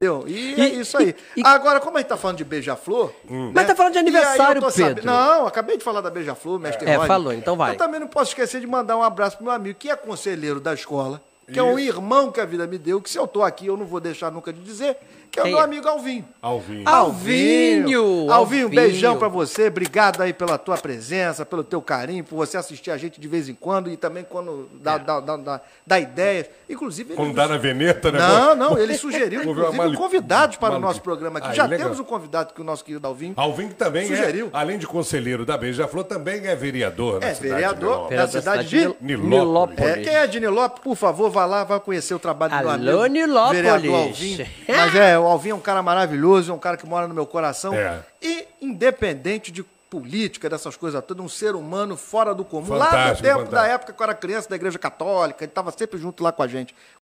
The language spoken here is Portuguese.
Entendeu? E, é e, é isso aí. E, Agora, como a gente tá falando de beija-flor. Hum. Né? Mas tá falando de aniversário, Pedro. Sab... Não, acabei de falar da beija-flor, mestre É, falou, então vai. Eu também não posso esquecer de mandar um abraço pro meu amigo, que é conselheiro da escola que Isso. é um irmão que a vida me deu, que se eu tô aqui, eu não vou deixar nunca de dizer, que é o meu é? amigo Alvinho. Alvinho. Alvinho! Alvinho, Alvinho. beijão para você, obrigado aí pela tua presença, pelo teu carinho, por você assistir a gente de vez em quando e também quando dá, é. dá, dá, dá, dá ideias. Inclusive... Quando nos... dá na veneta, né? Não, não, ele sugeriu, inclusive, mal... convidados para o nosso programa aqui. Ah, Já é temos um convidado que o nosso querido Alvinho Alvinho também é, sugeriu. É, além de conselheiro da Beija-Flor, também é vereador é, na vereador, cidade de Nilópolis. da cidade de Nilópolis. É, quem é de Nilópolis, por favor, vá lá, vá conhecer o trabalho Alô, do meu amigo, vereador Alvin. Mas é, o Alvin é um cara maravilhoso, é um cara que mora no meu coração. É. E independente de política, dessas coisas todas, um ser humano fora do comum. Fantástico, lá no tempo fantástico. da época que eu era criança da Igreja Católica, ele estava sempre junto lá com a gente.